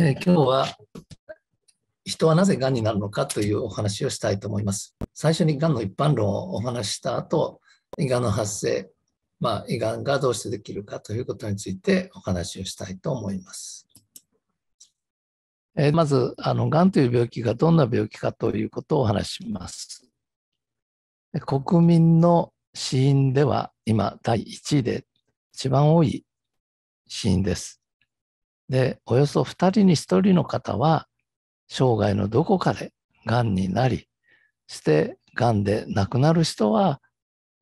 えー、今日は人はなぜがんになるのかというお話をしたいと思います。最初にがんの一般論をお話した後、胃がんの発生、まあ、胃がんがどうしてできるかということについてお話をしたいと思います。えー、まず、あの、がんという病気がどんな病気かということをお話します。国民の死因では今第1位で一番多い死因です。で、およそ2人に1人の方は、生涯のどこかでがんになり、して、がんで亡くなる人は、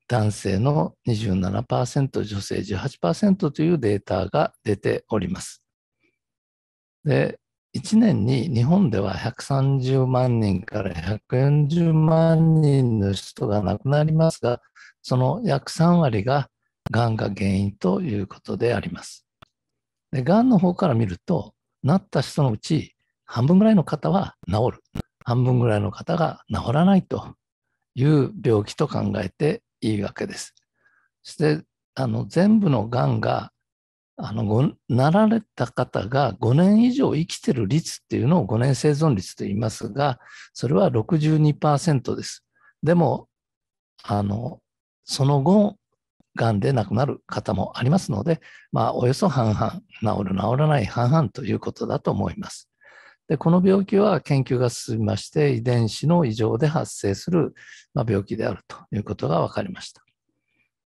男性の27%、女性18%というデータが出ております。で、1年に日本では130万人から140万人の人が亡くなりますが、その約3割ががんが原因ということであります。で、がんの方から見ると、なった人のうち半分ぐらいの方は治る。半分ぐらいの方が治らないという病気と考えていいわけです。そしてあの全部のがんがあのなられた方が5年以上生きてる率っていうのを5年生存率と言いますがそれは62%です。でもあのその後がんで亡くなる方もありますので、まあ、およそ半々、治る、治らない半々ということだと思います。でこの病気は研究が進みまして、遺伝子の異常で発生する、ま病気であるということが分かりました。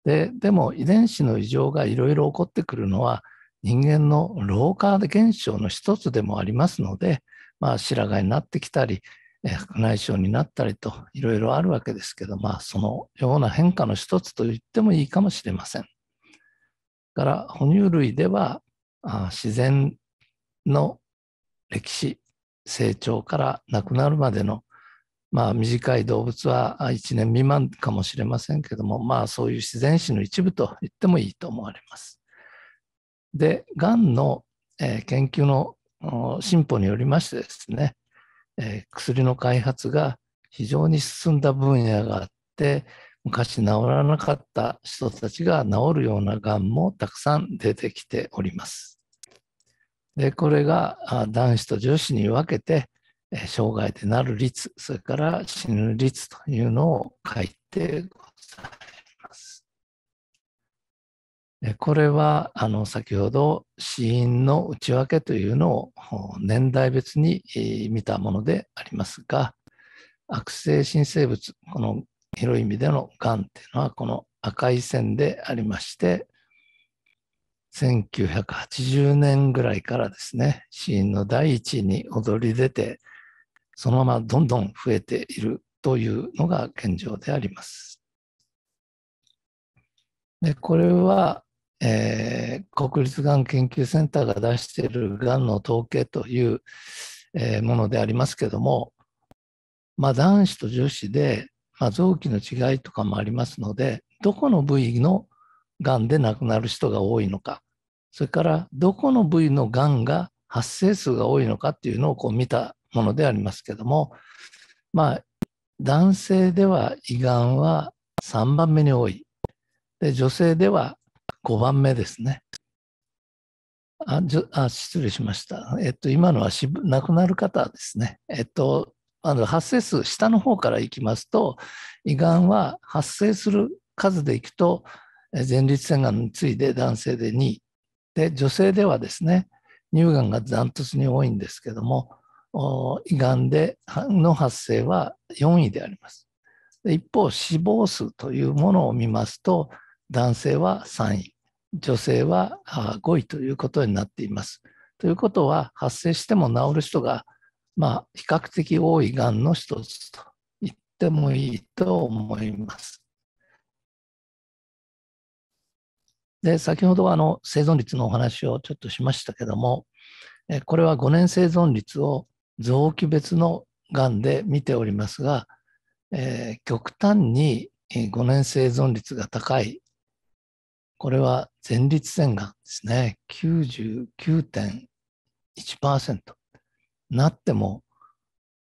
ででも、遺伝子の異常がいろいろ起こってくるのは、人間の老化現象の一つでもありますので、まあ、白髪になってきたり、白内障になったりといろいろあるわけですけど、まあ、そのような変化の一つと言ってもいいかもしれません。から哺乳類では自然の歴史成長から亡くなるまでの、まあ、短い動物は1年未満かもしれませんけども、まあ、そういう自然史の一部と言ってもいいと思われます。でがんの、えー、研究の進歩によりましてですねえ薬の開発が非常に進んだ分野があって、昔治らなかった人たちが治るようながんもたくさん出てきております。でこれが男子と女子に分けて障害でなる率それから死ぬ率というのを書いてくさい。これはあの先ほど死因の内訳というのを年代別に見たものでありますが悪性新生物この広い意味でのがんっていうのはこの赤い線でありまして1980年ぐらいからですね死因の第一に躍り出てそのままどんどん増えているというのが現状であります。でこれはえー、国立がん研究センターが出しているがんの統計という、えー、ものでありますけども、まあ、男子と女子で、まあ、臓器の違いとかもありますのでどこの部位のがんで亡くなる人が多いのかそれからどこの部位のがんが発生数が多いのかっていうのをこう見たものでありますけども、まあ、男性では胃がんは3番目に多いで女性では5番目ですね。ああ失礼しました。えっと、今のは亡くなる方ですね。えっと、あの発生数、下の方からいきますと、胃がんは発生する数でいくと、前立腺がんに次いで男性で2位。で、女性ではですね、乳がんが断トツに多いんですけども、胃がんでの発生は4位であります。一方、死亡数というものを見ますと、男性は3位、女性は5位ということになっています。ということは、発生しても治る人が、まあ、比較的多いがんの一つと言ってもいいと思います。で、先ほどあの生存率のお話をちょっとしましたけども、これは5年生存率を臓器別のがんで見ておりますが、えー、極端に5年生存率が高いこれは前立腺がんですね。99.1%なっても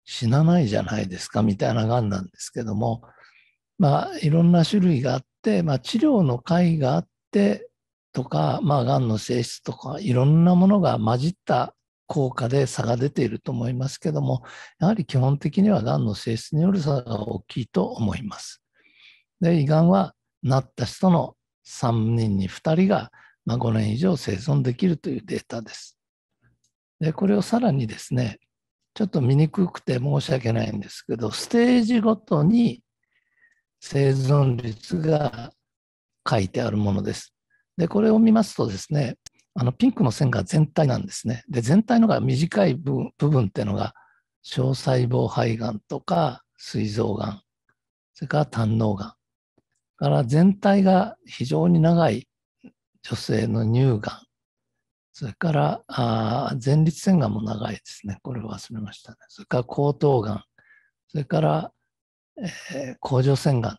死なないじゃないですかみたいながんなんですけども、まあ、いろんな種類があって、まあ、治療の会があってとか、まあ、がんの性質とかいろんなものが混じった効果で差が出ていると思いますけどもやはり基本的にはがんの性質による差が大きいと思います。で胃がんはなった人の3人に2人が、まあ、5年以上生存できるというデータです。でこれをさらにですねちょっと見にくくて申し訳ないんですけどステージごとに生存率が書いてあるものです。でこれを見ますとですねあのピンクの線が全体なんですね。で全体のが短い部分っていうのが小細胞肺がんとか膵臓がんそれから胆のがんから全体が非常に長い女性の乳がん、それからあ前立腺がんも長いですね。これ忘れましたね。それから喉頭がん、それから、えー、甲状腺がん。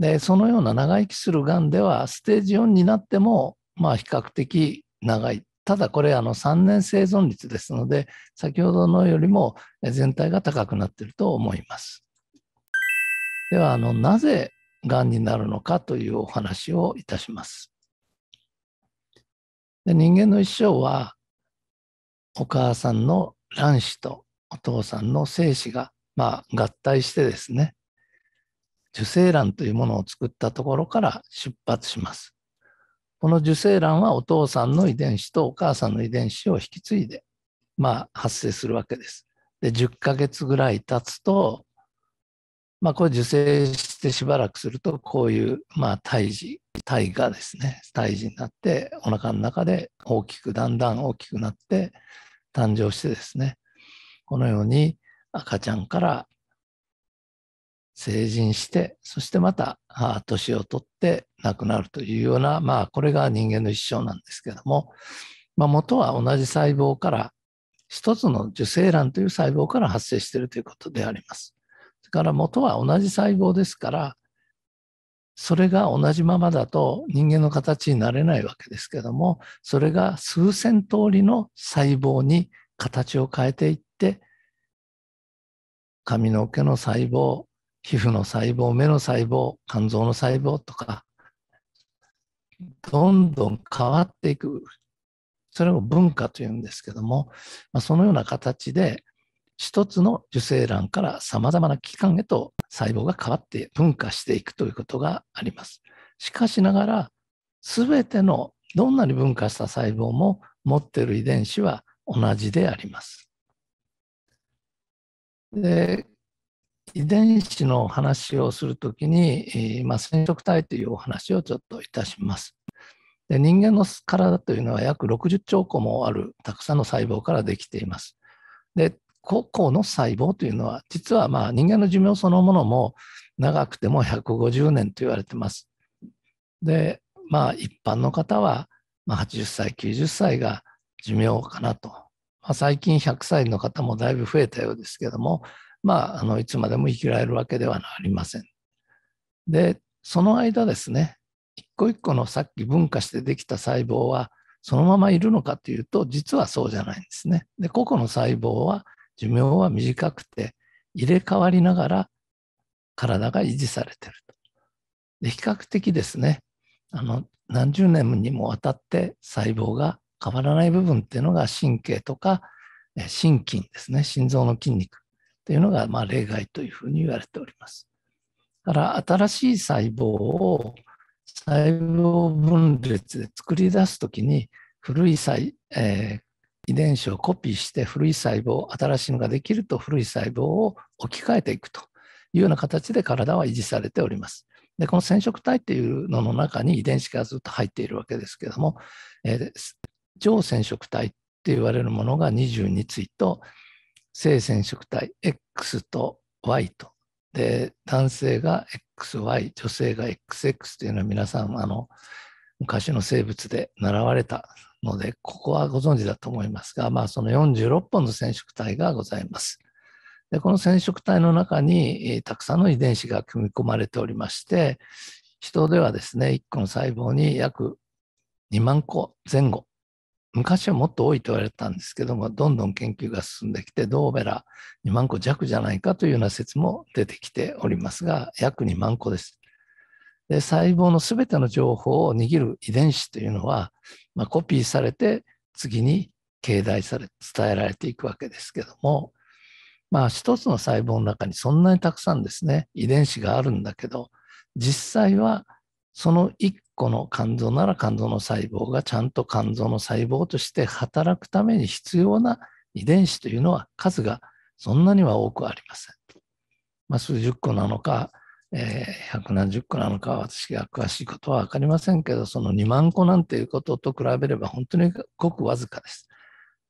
で、そのような長生きするがんでは、ステージ4になっても、まあ、比較的長い。ただこれあの3年生存率ですので先ほどのよりも全体が高くなっていると思います。ではあのなぜがんになるのかというお話をいたします。で人間の一生はお母さんの卵子とお父さんの精子が、まあ、合体してですね受精卵というものを作ったところから出発します。この受精卵はお父さんの遺伝子とお母さんの遺伝子を引き継いで、まあ、発生するわけです。で10ヶ月ぐらい経つとまあ、これ受精してしばらくすると、こういう、まあ、胎児、胎がですね、胎児になって、お腹の中で大きく、だんだん大きくなって、誕生してですね、このように赤ちゃんから成人して、そしてまた年を取って亡くなるというような、まあ、これが人間の一生なんですけども、まあ、元は同じ細胞から、一つの受精卵という細胞から発生しているということであります。から元は同じ細胞ですから、それが同じままだと人間の形になれないわけですけども、それが数千通りの細胞に形を変えていって、髪の毛の細胞、皮膚の細胞、目の細胞、肝臓の細胞とか、どんどん変わっていく。それを文化というんですけども、まあ、そのような形で一つの受精卵から様々な器官へと細胞が変わって分化していくということがあります。しかしながら、すべてのどんなに分化した細胞も持っている遺伝子は同じであります。で遺伝子の話をするときに、まあ、染色体というお話をちょっといたします。で人間の体というのは約60兆個もあるたくさんの細胞からできています。で個々の細胞というのは、実はまあ人間の寿命そのものも長くても150年と言われてます。で、まあ一般の方は80歳、90歳が寿命かなと。まあ、最近100歳の方もだいぶ増えたようですけども、まあ、あのいつまでも生きられるわけではありません。で、その間ですね、一個一個のさっき分化してできた細胞は、そのままいるのかというと、実はそうじゃないんですね。で、個々の細胞は寿命は短くて、入れ替わりながら体が維持されてると。で比較的ですね、あの、何十年にもわたって細胞が変わらない部分っていうのが神経とか心筋ですね、心臓の筋肉というのがま例外というふうに言われております。だから新しい細胞を細胞分裂で作り出す時に古い細、えー、遺伝子をコピーして古い細胞、新しいのができると古い細胞を置き換えていくというような形で体は維持されております。でこの染色体っていうのの中に遺伝子がずっと入っているわけですけども、えー、上染色体って言われるものが22対と性染色体 X と Y とで男性が XY 女性が XX というのは皆さんあの昔の生物で習われたので、ここはご存知だと思いますが、まあ、その46本の染色体がございます。でこの染色体の中に、たくさんの遺伝子が組み込まれておりまして、人ではですね、1個の細胞に約2万個前後。昔はもっと多いと言われたんですけども、どんどん研究が進んできて、ドーベラ2万個弱じゃないかというような説も出てきておりますが、約2万個です。で細胞の全ての情報を握る遺伝子というのは、まあ、コピーされて次に携帯され伝えられていくわけですけども、まあ、一つの細胞の中にそんなにたくさんですね遺伝子があるんだけど実際はその1個の肝臓なら肝臓の細胞がちゃんと肝臓の細胞として働くために必要な遺伝子というのは数がそんなには多くありません。まあ、数十個なのかえー、何十個なのか私が詳しいことは分かりませんけど、その2万個なんていうことと比べれば本当にごくわずかです。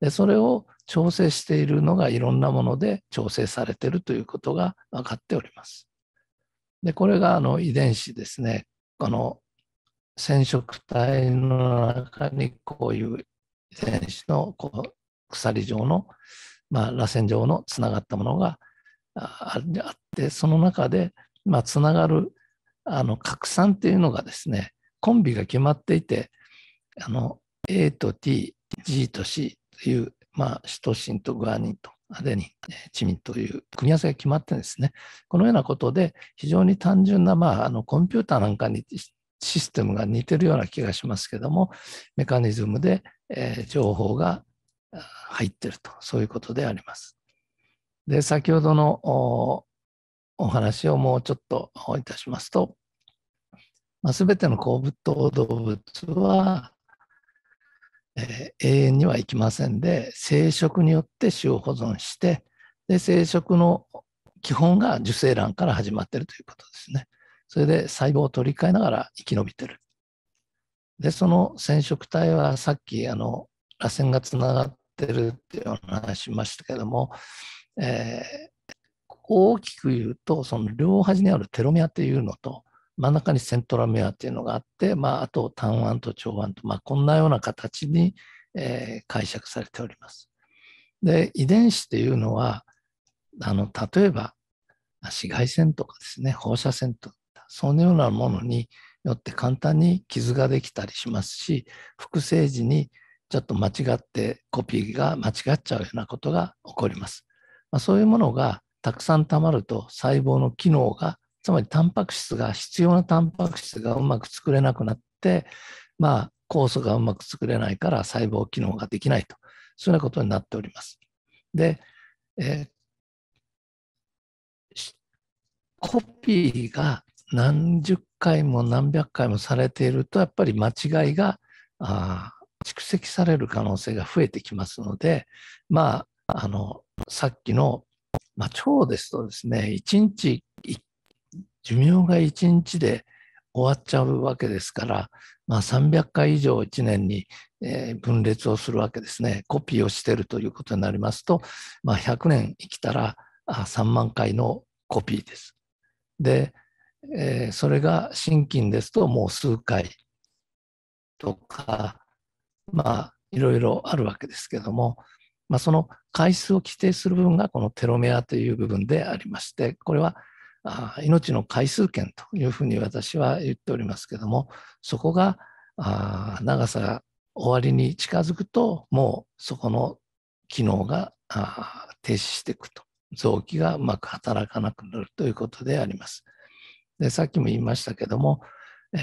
で、それを調整しているのがいろんなもので調整されているということが分かっております。で、これがあの遺伝子ですね。この染色体の中にこういう遺伝子のこう鎖状の、まあ、螺旋状のつながったものがあって、その中でまあ、つながるあの拡散っていうのがですね、コンビが決まっていて、あの A と T、G と C という、まあ、シトシンとグアニンとアデニン、チミンという組み合わせが決まってですね、このようなことで非常に単純な、まあ、あのコンピューターなんかにシステムが似てるような気がしますけども、メカニズムで、えー、情報が入ってると、そういうことであります。で、先ほどのお話をもうちょっといたしますと、まあ、全ての鉱物と動物は、えー、永遠には生きませんで生殖によって種を保存してで生殖の基本が受精卵から始まってるということですね。それで細胞を取り替えながら生き延びてる。で、その染色体はさっき、あの、螺旋がつながってるっていう話しましたけども、えー、大きく言うと、その両端にあるテロメアっていうのと、真ん中にセントラメアっていうのがあって、まあ、あと単腕と長腕と、まあ、こんなような形に、えー、解釈されております。で、遺伝子っていうのは、あの、例えば、紫外線とかですね、放射線とか、そのようなものによって簡単に傷ができたりしますし、複製時にちょっと間違って、コピーが間違っちゃうようなことが起こります。まあ、そういうものが、たくさんたまると細胞の機能がつまりタンパク質が必要なタンパク質がうまく作れなくなってまあ酵素がうまく作れないから細胞機能ができないとそういうようなことになっております。で、えー、コピーが何十回も何百回もされているとやっぱり間違いがあ蓄積される可能性が増えてきますのでまああのさっきのまあ、腸ですとですね、1日、寿命が1日で終わっちゃうわけですから、まあ、300回以上1年に分裂をするわけですね。コピーをしてるということになりますと、まあ、100年生きたら3万回のコピーです。で、えそれが心筋ですともう数回とか、まあ、いろいろあるわけですけども、まあ、その回数を規定する部分がこのテロメアという部分でありまして、これは命の回数券というふうに私は言っておりますけども、そこが長さが終わりに近づくと、もうそこの機能が停止していくと、臓器がうまく働かなくなるということであります。でさっきも言いましたけども、えー、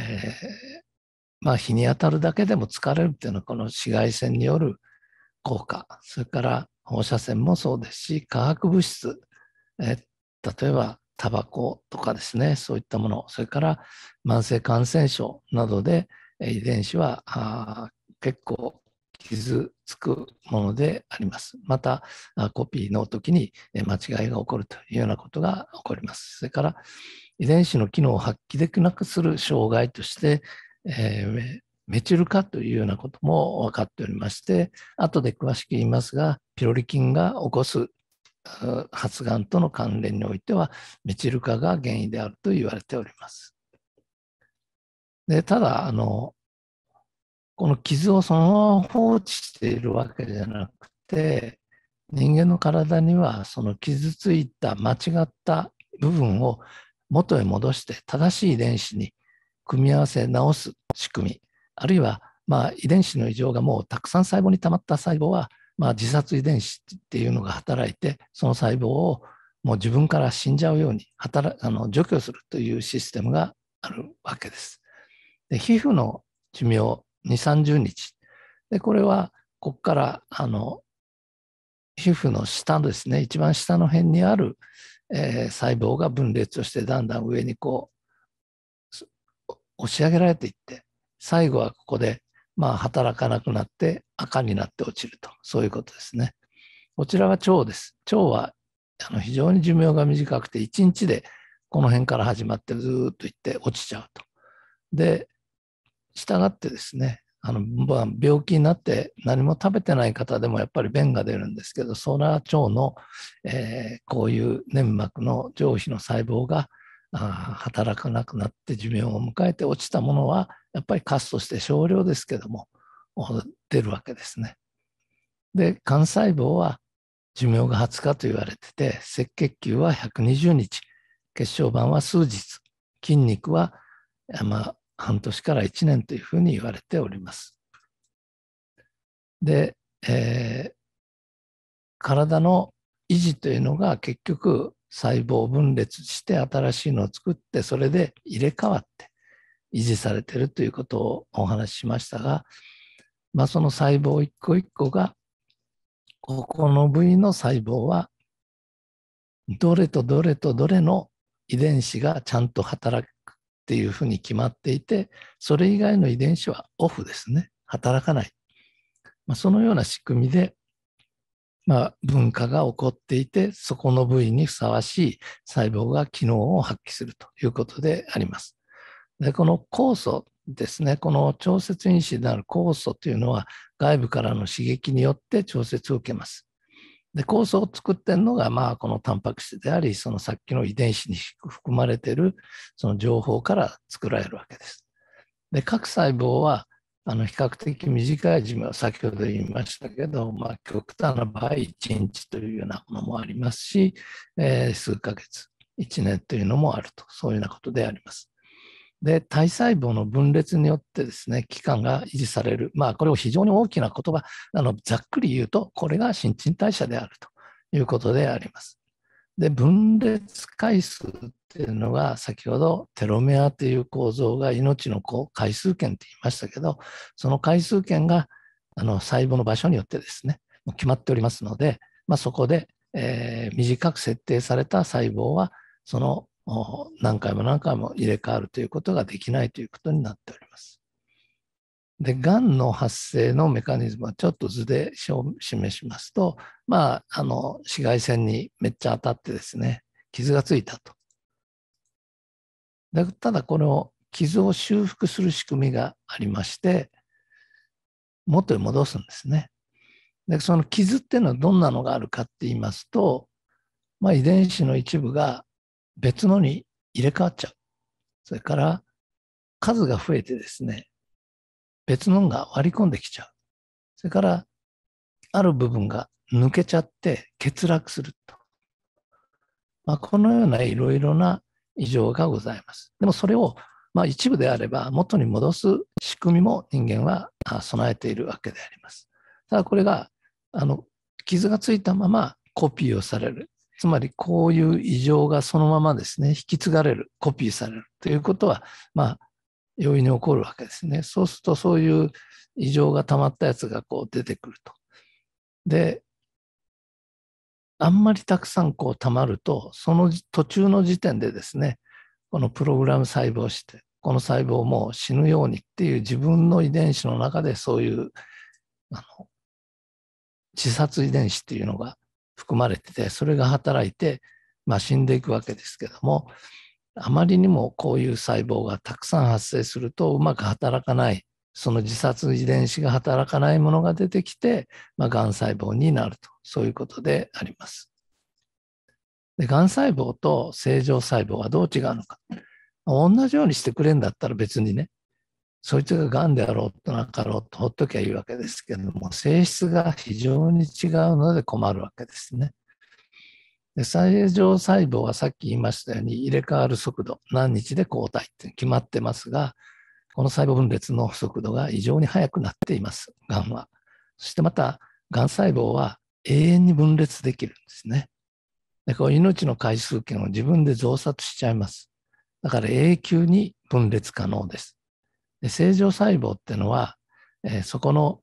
まあ、日に当たるだけでも疲れるというのはこの紫外線による効果、それから放射線もそうですし、化学物質、え例えばタバコとかですね、そういったもの、それから慢性感染症などで遺伝子は結構傷つくものであります。また、コピーの時に間違いが起こるというようなことが起こります。それから、遺伝子の機能を発揮できなくする障害として、えー、メチル化というようなことも分かっておりまして、後で詳しく言いますが、ピロリ菌が起こす発がんとの関連においては、メチル化が原因であると言われております。でただあの、この傷をそのまま放置しているわけじゃなくて、人間の体にはその傷ついた間違った部分を元へ戻して正しい遺伝子に組み合わせ直す仕組みあるいは、まあ、遺伝子の異常がもうたくさん細胞に溜まった細胞は、まあ、自殺遺伝子っていうのが働いてその細胞をもう自分から死んじゃうように働あの除去するというシステムがあるわけです。で皮膚の寿命2 3 0日でこれはここからあの皮膚の下ですね一番下の辺にある、えー、細胞が分裂をしてだんだん上にこう押し上げられていって最後はここで、まあ、働かなくなって赤になって落ちると、そういうことですね。こちらが腸です。腸はあの非常に寿命が短くて、1日でこの辺から始まってずっといって落ちちゃうと。で、従ってですね、あのまあ、病気になって何も食べてない方でもやっぱり便が出るんですけど、それは腸の、えー、こういう粘膜の上皮の細胞があ働かなくなって寿命を迎えて落ちたものはやっぱりカスとして少量ですけども、出るわけですね。で、幹細胞は寿命が20日と言われてて、赤血球は120日、血小板は数日、筋肉は、まあ、半年から1年というふうに言われております。で、えー、体の維持というのが結局細胞分裂して新しいのを作ってそれで入れ替わって維持されてるということをお話ししましたが、まあ、その細胞一個一個がここの部位の細胞はどれとどれとどれの遺伝子がちゃんと働くっていうふうに決まっていてそれ以外の遺伝子はオフですね働かない、まあ、そのような仕組みで、まあ、文化が起こっていてそこの部位にふさわしい細胞が機能を発揮するということであります。でこの酵素ですねこの調節因子である酵素というのは外部からの刺激によって調節を受けます。で酵素を作ってるのが、まあ、このタンパク質でありそのさっきの遺伝子に含まれているその情報から作られるわけです。で各細胞はあの比較的短い寿命先ほど言いましたけど、まあ、極端な場合1日というようなものもありますし、えー、数ヶ月1年というのもあるとそういうようなことであります。で、体細胞の分裂によってですね、期間が維持される。まあ、これを非常に大きな言葉、あのざっくり言うと、これが新陳代謝であるということであります。で、分裂回数っていうのが、先ほどテロメアっていう構造が命の回数圏って言いましたけど、その回数圏があの細胞の場所によってですね、もう決まっておりますので、まあ、そこで、えー、短く設定された細胞は、その何回も何回も入れ替わるということができないということになっております。で、がんの発生のメカニズムはちょっと図で示しますと、まあ、あの、紫外線にめっちゃ当たってですね、傷がついたと。でただ、この傷を修復する仕組みがありまして、元に戻すんですね。で、その傷っていうのはどんなのがあるかって言いますと、まあ、遺伝子の一部が別のに入れ替わっちゃう。それから数が増えてですね、別のが割り込んできちゃう。それからある部分が抜けちゃって欠落すると。まあ、このようないろいろな異常がございます。でもそれをまあ、一部であれば元に戻す仕組みも人間は備えているわけであります。ただこれがあの傷がついたままコピーをされるつまりこういう異常がそのままですね、引き継がれる、コピーされるということは、まあ、容易に起こるわけですね。そうすると、そういう異常が溜まったやつがこう出てくると。で、あんまりたくさんこう溜まると、その途中の時点でですね、このプログラム細胞して、この細胞も死ぬようにっていう自分の遺伝子の中でそういうあの自殺遺伝子っていうのが含まれててそれが働いて、まあ、死んでいくわけですけどもあまりにもこういう細胞がたくさん発生するとうまく働かないその自殺遺伝子が働かないものが出てきて、まあ、がん細胞になるとそういうことであります。でがん細胞と正常細胞はどう違うのか同じようにしてくれんだったら別にねそいつが癌であろうとなかろうとほっときゃいいわけですけれども、性質が非常に違うので困るわけですね。で最上細胞はさっき言いましたように入れ替わる速度、何日で交代って決まってますが、この細胞分裂の速度が異常に速くなっています、癌は。そしてまた、癌細胞は永遠に分裂できるんですね。でこう命の回数券を自分で増刷しちゃいます。だから永久に分裂可能です。で正常細胞ってのは、えー、そこの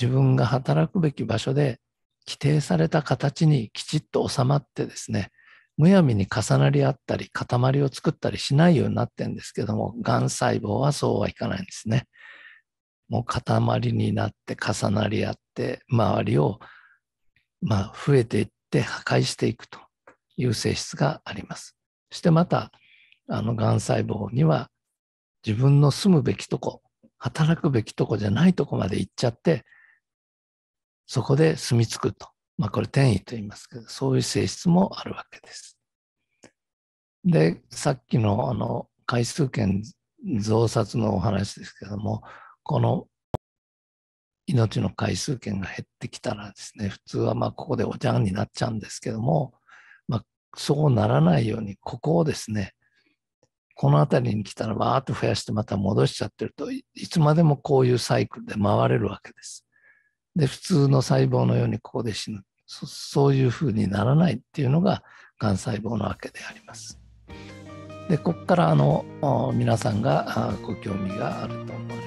自分が働くべき場所で規定された形にきちっと収まってですねむやみに重なり合ったり塊を作ったりしないようになってんですけどもがん細胞はそうはいかないんですね。もう塊になって重なり合って周りをまあ増えていって破壊していくという性質があります。そしてまたあのがん細胞には自分の住むべきとこ、働くべきとこじゃないとこまで行っちゃって、そこで住み着くと。まあこれ転移と言いますけど、そういう性質もあるわけです。で、さっきのあの回数券増刷のお話ですけども、この命の回数券が減ってきたらですね、普通はまここでおじゃんになっちゃうんですけども、まあ、そうならないように、ここをですね、この辺りに来たらわーっと増やしてまた戻しちゃってるといつまでもこういうサイクルで回れるわけです。で普通の細胞のようにここで死ぬそういうふうにならないっていうのががん細胞なわけであります。でここからあの皆さんがご興味があると思います。